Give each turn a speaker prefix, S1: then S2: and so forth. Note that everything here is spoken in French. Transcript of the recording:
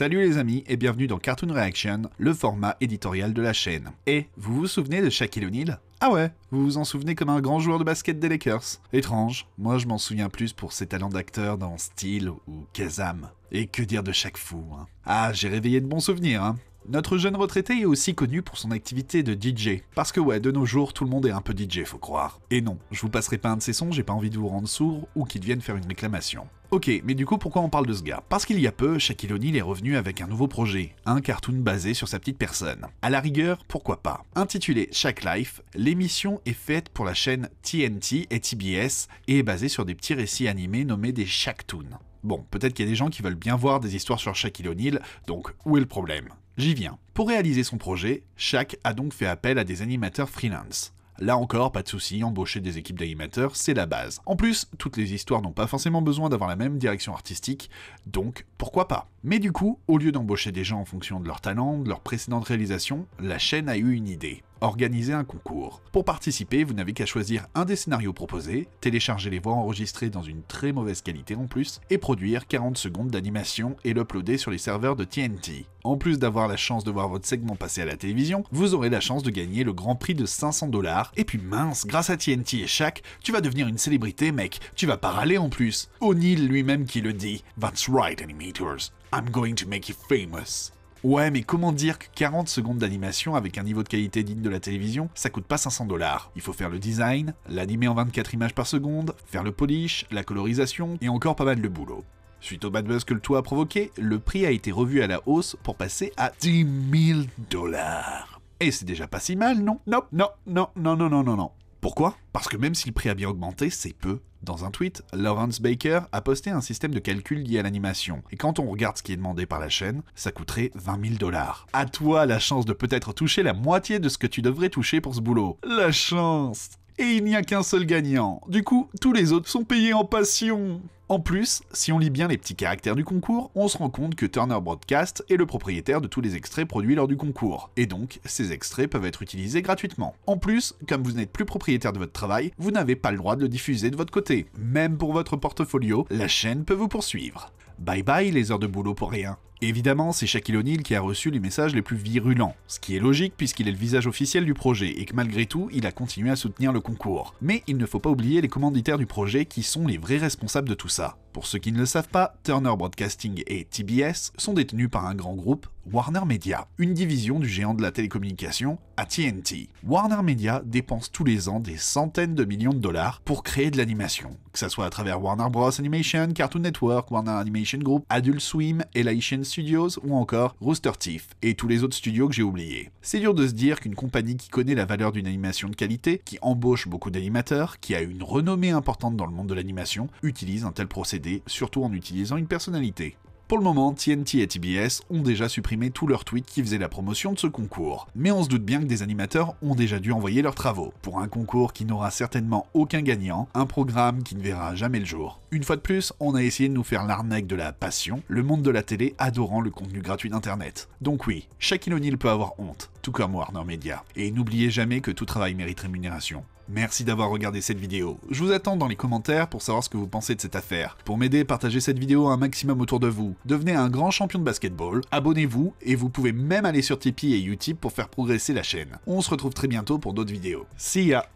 S1: Salut les amis et bienvenue dans Cartoon Reaction, le format éditorial de la chaîne. Et vous vous souvenez de Shaquille O'Neal ah ouais, vous vous en souvenez comme un grand joueur de basket des Lakers Étrange, moi je m'en souviens plus pour ses talents d'acteur dans style ou Kazam. Et que dire de chaque fou, hein. Ah, j'ai réveillé de bons souvenirs, hein notre jeune retraité est aussi connu pour son activité de DJ. Parce que ouais, de nos jours, tout le monde est un peu DJ, faut croire. Et non, je vous passerai pas un de ses sons, j'ai pas envie de vous rendre sourd ou qu'il vienne faire une réclamation. Ok, mais du coup, pourquoi on parle de ce gars Parce qu'il y a peu, Shaquille O'Neal est revenu avec un nouveau projet, un cartoon basé sur sa petite personne. À la rigueur, pourquoi pas Intitulé Shaq Life, l'émission est faite pour la chaîne TNT et TBS et est basée sur des petits récits animés nommés des Shaqtoons. Bon, peut-être qu'il y a des gens qui veulent bien voir des histoires sur Shaquille O'Neal, donc où est le problème J'y viens. Pour réaliser son projet, Shaq a donc fait appel à des animateurs freelance. Là encore, pas de souci, embaucher des équipes d'animateurs, c'est la base. En plus, toutes les histoires n'ont pas forcément besoin d'avoir la même direction artistique, donc pourquoi pas Mais du coup, au lieu d'embaucher des gens en fonction de leur talent, de leur précédente réalisation, la chaîne a eu une idée organiser un concours. Pour participer, vous n'avez qu'à choisir un des scénarios proposés, télécharger les voix enregistrées dans une très mauvaise qualité en plus, et produire 40 secondes d'animation et l'uploader sur les serveurs de TNT. En plus d'avoir la chance de voir votre segment passer à la télévision, vous aurez la chance de gagner le grand prix de 500 dollars. Et puis mince, grâce à TNT et Shaq, tu vas devenir une célébrité, mec. Tu vas pas râler en plus. O'Neill lui-même qui le dit. That's right, animators. I'm going to make you famous. Ouais, mais comment dire que 40 secondes d'animation avec un niveau de qualité digne de la télévision, ça coûte pas 500 dollars. Il faut faire le design, l'animer en 24 images par seconde, faire le polish, la colorisation et encore pas mal de boulot. Suite au bad buzz que le tout a provoqué, le prix a été revu à la hausse pour passer à 10 000 dollars. Et c'est déjà pas si mal, non Non, non, non, non, non, non, non, non. Pourquoi Parce que même si le prix a bien augmenté, c'est peu. Dans un tweet, Lawrence Baker a posté un système de calcul lié à l'animation, et quand on regarde ce qui est demandé par la chaîne, ça coûterait 20 000 dollars. À toi la chance de peut-être toucher la moitié de ce que tu devrais toucher pour ce boulot. La chance Et il n'y a qu'un seul gagnant. Du coup, tous les autres sont payés en passion. En plus, si on lit bien les petits caractères du concours, on se rend compte que Turner Broadcast est le propriétaire de tous les extraits produits lors du concours, et donc ces extraits peuvent être utilisés gratuitement. En plus, comme vous n'êtes plus propriétaire de votre travail, vous n'avez pas le droit de le diffuser de votre côté. Même pour votre portfolio, la chaîne peut vous poursuivre. Bye bye les heures de boulot pour rien. Évidemment, c'est Shaquille O'Neal qui a reçu les messages les plus virulents, ce qui est logique puisqu'il est le visage officiel du projet et que malgré tout, il a continué à soutenir le concours. Mais il ne faut pas oublier les commanditaires du projet qui sont les vrais responsables de tout ça 있어. Pour ceux qui ne le savent pas, Turner Broadcasting et TBS sont détenus par un grand groupe, Warner Media, une division du géant de la télécommunication, AT&T. Warner Media dépense tous les ans des centaines de millions de dollars pour créer de l'animation, que ce soit à travers Warner Bros. Animation, Cartoon Network, Warner Animation Group, Adult Swim, Elation Studios ou encore Rooster Teeth et tous les autres studios que j'ai oubliés. C'est dur de se dire qu'une compagnie qui connaît la valeur d'une animation de qualité, qui embauche beaucoup d'animateurs, qui a une renommée importante dans le monde de l'animation, utilise un tel procédé surtout en utilisant une personnalité. Pour le moment, TNT et TBS ont déjà supprimé tous leurs tweets qui faisaient la promotion de ce concours, mais on se doute bien que des animateurs ont déjà dû envoyer leurs travaux, pour un concours qui n'aura certainement aucun gagnant, un programme qui ne verra jamais le jour. Une fois de plus, on a essayé de nous faire l'arnaque de la passion, le monde de la télé adorant le contenu gratuit d'Internet. Donc oui, chaque O'Neal peut avoir honte, tout comme Warner Media. Et n'oubliez jamais que tout travail mérite rémunération. Merci d'avoir regardé cette vidéo. Je vous attends dans les commentaires pour savoir ce que vous pensez de cette affaire. Pour m'aider, partagez cette vidéo un maximum autour de vous. Devenez un grand champion de basketball, abonnez-vous et vous pouvez même aller sur Tipeee et Utip pour faire progresser la chaîne. On se retrouve très bientôt pour d'autres vidéos. See ya